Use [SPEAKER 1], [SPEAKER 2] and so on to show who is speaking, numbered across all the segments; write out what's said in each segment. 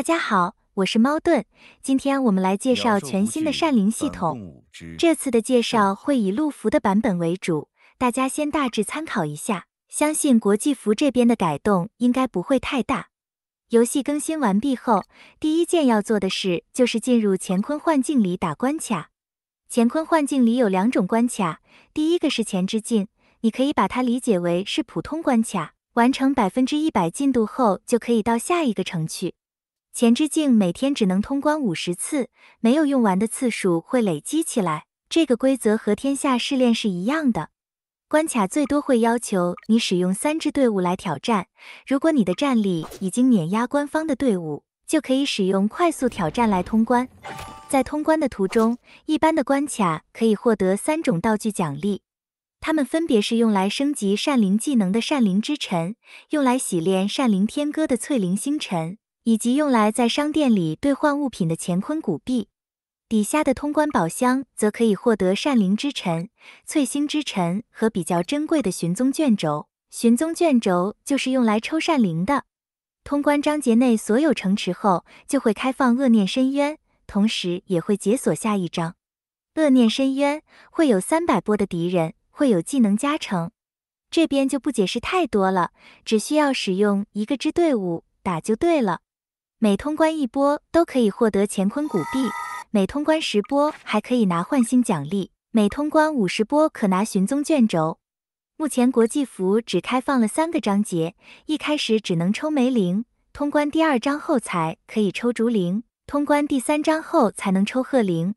[SPEAKER 1] 大家好，我是猫顿，今天我们来介绍全新的善灵系统。这次的介绍会以陆服的版本为主，大家先大致参考一下。相信国际服这边的改动应该不会太大。游戏更新完毕后，第一件要做的事就是进入乾坤幻境里打关卡。乾坤幻境里有两种关卡，第一个是前之境，你可以把它理解为是普通关卡，完成百分之一百进度后就可以到下一个城去。前置镜每天只能通关五十次，没有用完的次数会累积起来。这个规则和天下试炼是一样的。关卡最多会要求你使用三支队伍来挑战。如果你的战力已经碾压官方的队伍，就可以使用快速挑战来通关。在通关的途中，一般的关卡可以获得三种道具奖励，它们分别是用来升级善灵技能的善灵之尘，用来洗练善灵天歌的翠灵星辰。以及用来在商店里兑换物品的乾坤古币，底下的通关宝箱则可以获得善灵之尘、翠星之尘和比较珍贵的寻踪卷轴。寻踪卷轴就是用来抽善灵的。通关章节内所有城池后，就会开放恶念深渊，同时也会解锁下一章。恶念深渊会有三百波的敌人，会有技能加成。这边就不解释太多了，只需要使用一个支队伍打就对了。每通关一波都可以获得乾坤古币，每通关十波还可以拿换星奖励，每通关五十波可拿寻踪卷轴。目前国际服只开放了三个章节，一开始只能抽梅灵，通关第二章后才可以抽竹灵，通关第三章后才能抽鹤灵。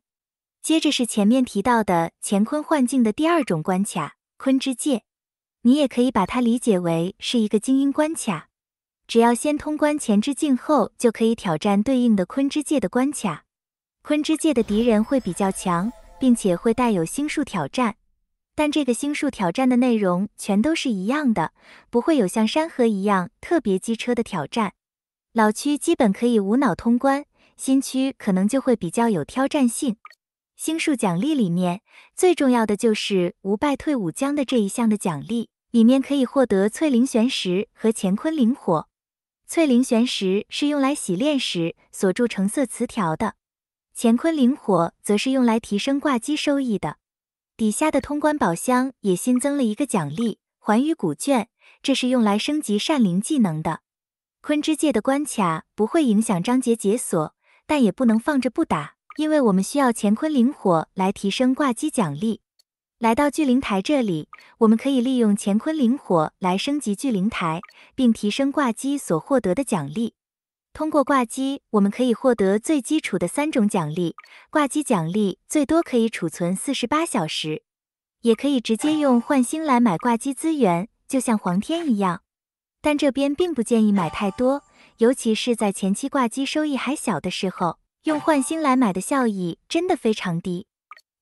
[SPEAKER 1] 接着是前面提到的乾坤幻境的第二种关卡——坤之界，你也可以把它理解为是一个精英关卡。只要先通关前之境后，就可以挑战对应的坤之界的关卡。坤之界的敌人会比较强，并且会带有星术挑战。但这个星术挑战的内容全都是一样的，不会有像山河一样特别机车的挑战。老区基本可以无脑通关，新区可能就会比较有挑战性。星术奖励里面最重要的就是无败退武将的这一项的奖励，里面可以获得翠灵玄石和乾坤灵火。翠灵玄石是用来洗炼时锁住橙色磁条的，乾坤灵火则是用来提升挂机收益的。底下的通关宝箱也新增了一个奖励——寰宇古卷，这是用来升级善灵技能的。鲲之界的关卡不会影响章节解锁，但也不能放着不打，因为我们需要乾坤灵火来提升挂机奖励。来到聚灵台这里，我们可以利用乾坤灵火来升级聚灵台，并提升挂机所获得的奖励。通过挂机，我们可以获得最基础的三种奖励，挂机奖励最多可以储存四十八小时，也可以直接用换星来买挂机资源，就像黄天一样。但这边并不建议买太多，尤其是在前期挂机收益还小的时候，用换星来买的效益真的非常低。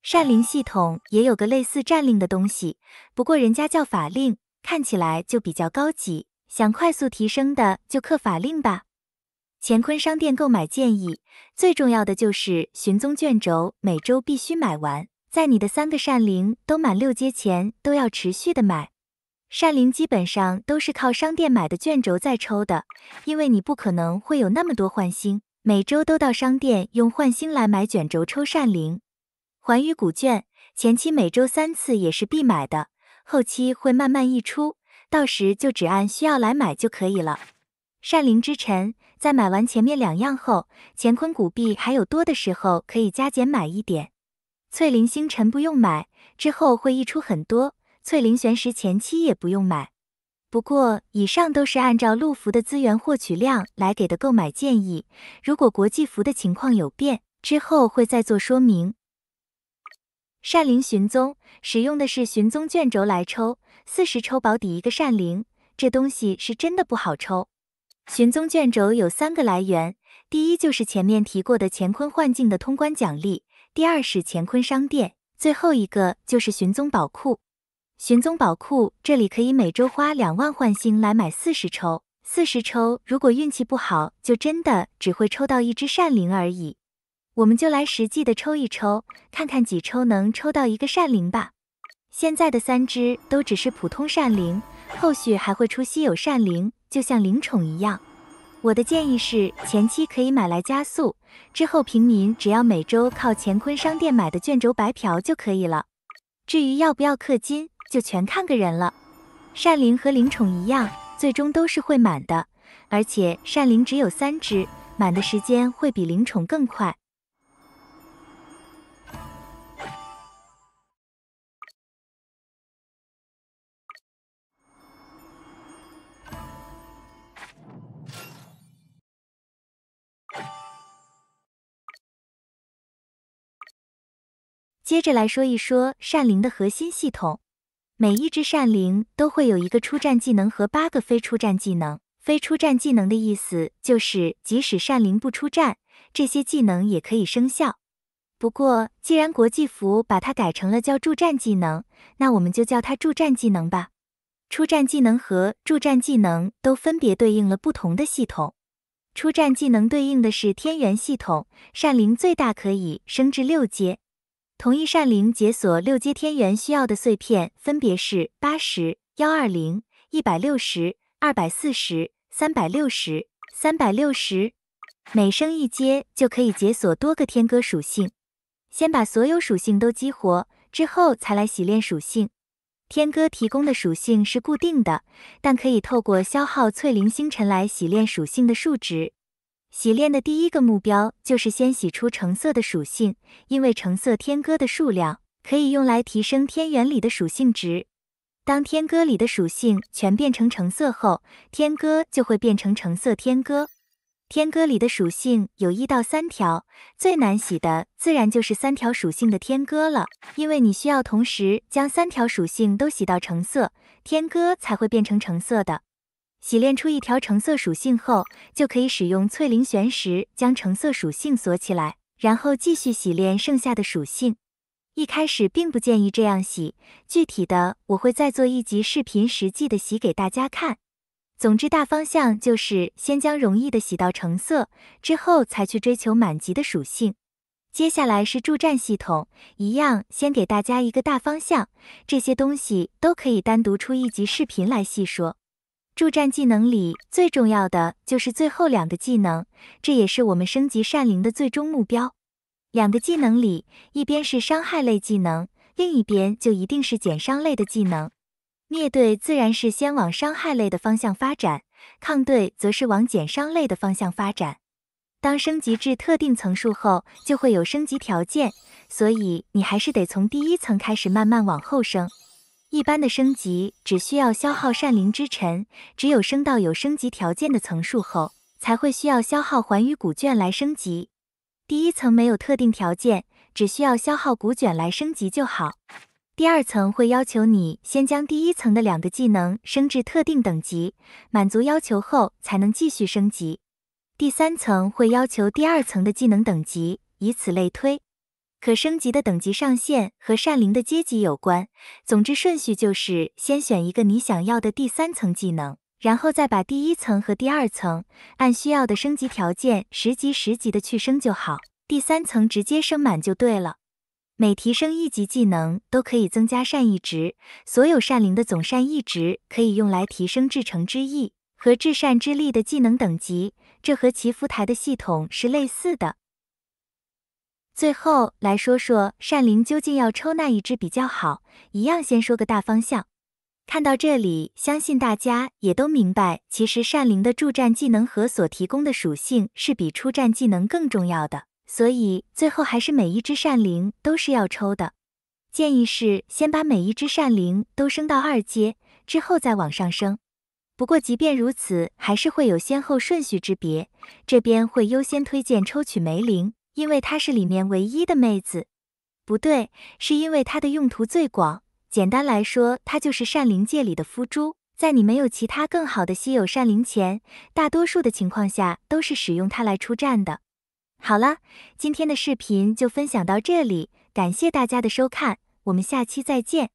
[SPEAKER 1] 善灵系统也有个类似战令的东西，不过人家叫法令，看起来就比较高级。想快速提升的就刻法令吧。乾坤商店购买建议，最重要的就是寻踪卷轴，每周必须买完，在你的三个善灵都满六阶前都要持续的买。善灵基本上都是靠商店买的卷轴再抽的，因为你不可能会有那么多换星，每周都到商店用换星来买卷轴抽善灵。寰宇古卷前期每周三次也是必买的，后期会慢慢溢出，到时就只按需要来买就可以了。善灵之尘在买完前面两样后，乾坤古币还有多的时候可以加减买一点。翠灵星辰不用买，之后会溢出很多。翠灵玄石前期也不用买，不过以上都是按照陆服的资源获取量来给的购买建议，如果国际服的情况有变，之后会再做说明。善灵寻踪使用的是寻踪卷轴来抽，四十抽保底一个善灵，这东西是真的不好抽。寻踪卷轴有三个来源，第一就是前面提过的乾坤幻境的通关奖励，第二是乾坤商店，最后一个就是寻踪宝库。寻踪宝库这里可以每周花两万换星来买四十抽，四十抽如果运气不好，就真的只会抽到一只善灵而已。我们就来实际的抽一抽，看看几抽能抽到一个善灵吧。现在的三只都只是普通善灵，后续还会出稀有善灵，就像灵宠一样。我的建议是前期可以买来加速，之后平民只要每周靠乾坤商店买的卷轴白嫖就可以了。至于要不要氪金，就全看个人了。善灵和灵宠一样，最终都是会满的，而且善灵只有三只，满的时间会比灵宠更快。接着来说一说善灵的核心系统。每一只善灵都会有一个出战技能和八个非出战技能。非出战技能的意思就是，即使善灵不出战，这些技能也可以生效。不过，既然国际服把它改成了叫助战技能，那我们就叫它助战技能吧。出战技能和助战技能都分别对应了不同的系统。出战技能对应的是天元系统，善灵最大可以升至六阶。同一扇灵解锁六阶天元需要的碎片分别是八十、幺二零、一百六十、二百四十、三百六十、三百六十。每升一阶就可以解锁多个天歌属性，先把所有属性都激活，之后才来洗练属性。天歌提供的属性是固定的，但可以透过消耗翠灵星辰来洗练属性的数值。洗练的第一个目标就是先洗出橙色的属性，因为橙色天歌的数量可以用来提升天元里的属性值。当天歌里的属性全变成橙色后，天歌就会变成橙色天歌。天歌里的属性有一到三条，最难洗的自然就是三条属性的天歌了，因为你需要同时将三条属性都洗到橙色，天歌才会变成橙色的。洗炼出一条橙色属性后，就可以使用翠灵玄石将橙色属性锁起来，然后继续洗炼剩下的属性。一开始并不建议这样洗，具体的我会再做一集视频实际的洗给大家看。总之大方向就是先将容易的洗到橙色，之后才去追求满级的属性。接下来是助战系统，一样先给大家一个大方向，这些东西都可以单独出一集视频来细说。助战技能里最重要的就是最后两个技能，这也是我们升级善灵的最终目标。两个技能里，一边是伤害类技能，另一边就一定是减伤类的技能。灭队自然是先往伤害类的方向发展，抗队则是往减伤类的方向发展。当升级至特定层数后，就会有升级条件，所以你还是得从第一层开始慢慢往后升。一般的升级只需要消耗善灵之尘，只有升到有升级条件的层数后，才会需要消耗寰宇古卷来升级。第一层没有特定条件，只需要消耗古卷来升级就好。第二层会要求你先将第一层的两个技能升至特定等级，满足要求后才能继续升级。第三层会要求第二层的技能等级，以此类推。可升级的等级上限和善灵的阶级有关，总之顺序就是先选一个你想要的第三层技能，然后再把第一层和第二层按需要的升级条件十级十级的去升就好，第三层直接升满就对了。每提升一级技能都可以增加善意值，所有善灵的总善意值可以用来提升至诚之意和至善之力的技能等级，这和祈福台的系统是类似的。最后来说说善灵究竟要抽哪一只比较好。一样先说个大方向。看到这里，相信大家也都明白，其实善灵的助战技能和所提供的属性是比出战技能更重要的。所以最后还是每一只善灵都是要抽的。建议是先把每一只善灵都升到二阶，之后再往上升。不过即便如此，还是会有先后顺序之别。这边会优先推荐抽取梅灵。因为她是里面唯一的妹子，不对，是因为它的用途最广。简单来说，它就是善灵界里的夫珠。在你没有其他更好的稀有善灵前，大多数的情况下都是使用它来出战的。好了，今天的视频就分享到这里，感谢大家的收看，我们下期再见。